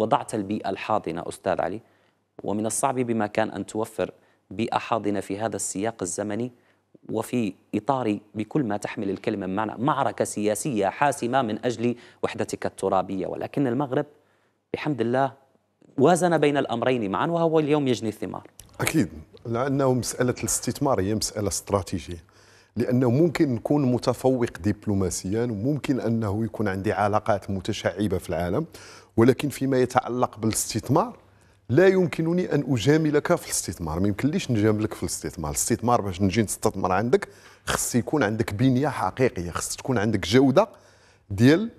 وضعت البيئة الحاضنة أستاذ علي ومن الصعب بما كان أن توفر بيئة حاضنة في هذا السياق الزمني وفي إطار بكل ما تحمل الكلمة من معنى معركة سياسية حاسمة من أجل وحدتك الترابية ولكن المغرب بحمد الله وازن بين الأمرين معا وهو اليوم يجني الثمار أكيد لأنه مسألة الاستثمار هي مسألة استراتيجية لانه ممكن نكون متفوق دبلوماسيا وممكن انه يكون عندي علاقات متشعبه في العالم ولكن فيما يتعلق بالاستثمار لا يمكنني ان اجاملك في الاستثمار ما يمكنليش نجاملك في الاستثمار الاستثمار باش نجي نستثمر عندك خص يكون عندك بنيه حقيقيه خص تكون عندك جوده ديال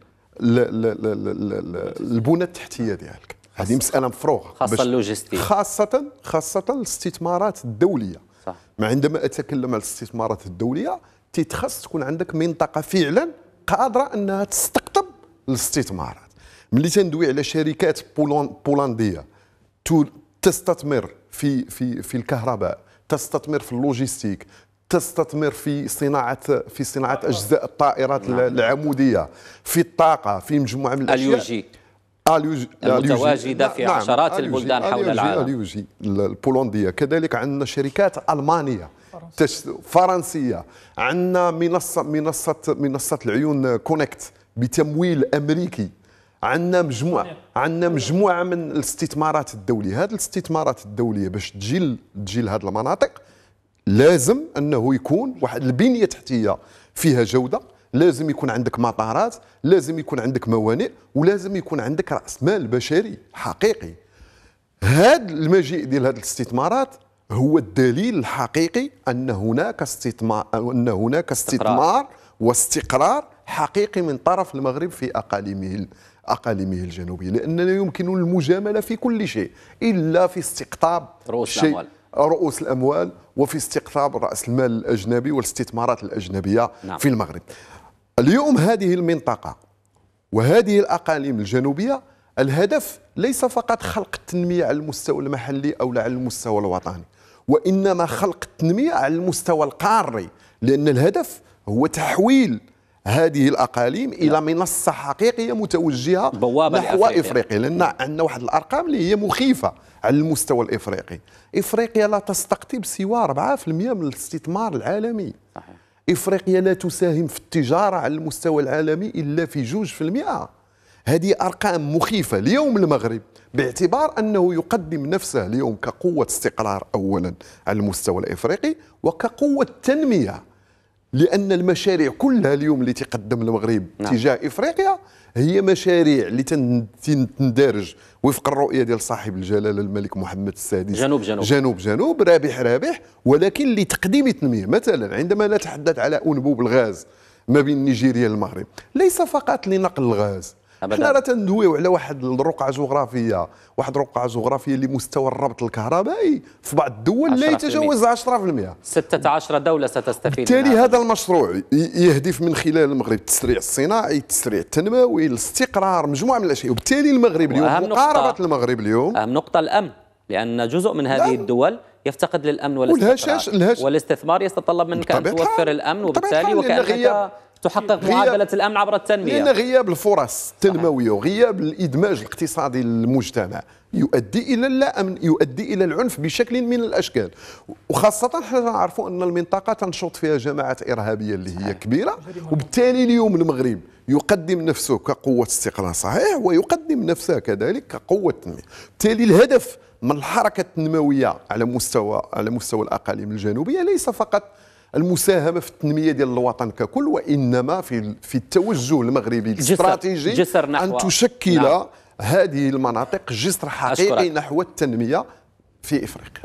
البنى التحتيه ديالك هذه مساله مفروغه خاصه اللوجستيك خاصه خاصه الاستثمارات الدوليه صح. ما عندما اتكلم على الاستثمارات الدوليه تيتخص تكون عندك منطقه فعلا قادره انها تستقطب الاستثمار ملي تندوي على شركات بولنديه تستثمر في في في الكهرباء تستثمر في اللوجيستيك تستثمر في صناعه في صناعه اجزاء الطائرات نعم. العموديه في الطاقه في مجموعه من الاشياء اليوجي المتواجده نعم، في نعم. عشرات البلدان حول العالم اليوجي البولنديه كذلك عندنا شركات المانيه فرنسيه, فرنسيه عندنا منصه منصه منصه العيون كونكت بتمويل امريكي عندنا مجموعه عندنا مجموعه من الاستثمارات الدوليه هذه الاستثمارات الدوليه باش تجي تجي لهذه المناطق لازم انه يكون واحد البنيه التحتيه فيها جوده لازم يكون عندك مطارات لازم يكون عندك موانئ ولازم يكون عندك راس مال بشري حقيقي هذا المجيء ديال هذه الاستثمارات هو الدليل الحقيقي ان هناك استثمار ان هناك استثمار واستقرار حقيقي من طرف المغرب في اقاليمه أقاليمه الجنوبية لأننا يمكن المجاملة في كل شيء إلا في استقطاب رؤوس شيء الأموال رؤوس الأموال وفي استقطاب رأس المال الأجنبي والاستثمارات الأجنبية نعم. في المغرب اليوم هذه المنطقة وهذه الأقاليم الجنوبية الهدف ليس فقط خلق التنمية على المستوى المحلي أو على المستوى الوطني وإنما خلق التنمية على المستوى القاري لأن الهدف هو تحويل هذه الاقاليم الى نعم. منصه حقيقيه متوجهه بوابة نحو لأفريقيا. افريقيا لان عندنا واحد الارقام اللي هي مخيفه على المستوى الافريقي افريقيا لا تستقطب سوى 4% من الاستثمار العالمي صحيح. افريقيا لا تساهم في التجاره على المستوى العالمي الا في 2% هذه ارقام مخيفه اليوم المغرب باعتبار انه يقدم نفسه اليوم كقوه استقرار اولا على المستوى الافريقي وكقوه تنميه لان المشاريع كلها اليوم اللي تقدم المغرب نعم. تجاه افريقيا هي مشاريع اللي تندرج وفق الرؤيه ديال صاحب الجلاله الملك محمد السادس جنوب جنوب جنوب جنوب رابح رابح ولكن لتقديم التنميه مثلا عندما نتحدث على انبوب الغاز ما بين نيجيريا والمغرب ليس فقط لنقل الغاز حنا راه تندويو على واحد الرقعه جغرافيه واحد الرقعه جغرافيه لمستوى الربط الكهربائي في بعض الدول لا يتجاوز 10% 16 دوله ستستفيد بالتالي هذا المشروع يهدف من خلال المغرب التسريع الصناعي التسريع التنموي الاستقرار مجموعه من الاشياء وبالتالي المغرب اليوم مقاربه المغرب اليوم اهم نقطه الامن لان جزء من هذه الدول يفتقد للامن والاستثمار والاستثمار يتطلب منك ان توفر الامن وبالتالي وكانك تحقق معادله الامن عبر التنميه لان غياب الفرص التنمويه وغياب الادماج الاقتصادي للمجتمع يؤدي الى اللا امن يؤدي الى العنف بشكل من الاشكال وخاصه حنا نعرفوا ان المنطقه تنشط فيها جماعات ارهابيه اللي هي كبيره وبالتالي اليوم المغرب يقدم نفسه كقوه استقلال صحيح ويقدم نفسه كذلك كقوه تنميه بالتالي الهدف من الحركه التنمويه على مستوى على مستوى الاقاليم الجنوبيه ليس فقط المساهمه في التنميه ديال الوطن ككل وانما في في التوجه المغربي الاستراتيجي جسر ان تشكل نعم. هذه المناطق جسر حقيقي نحو التنميه في افريقيا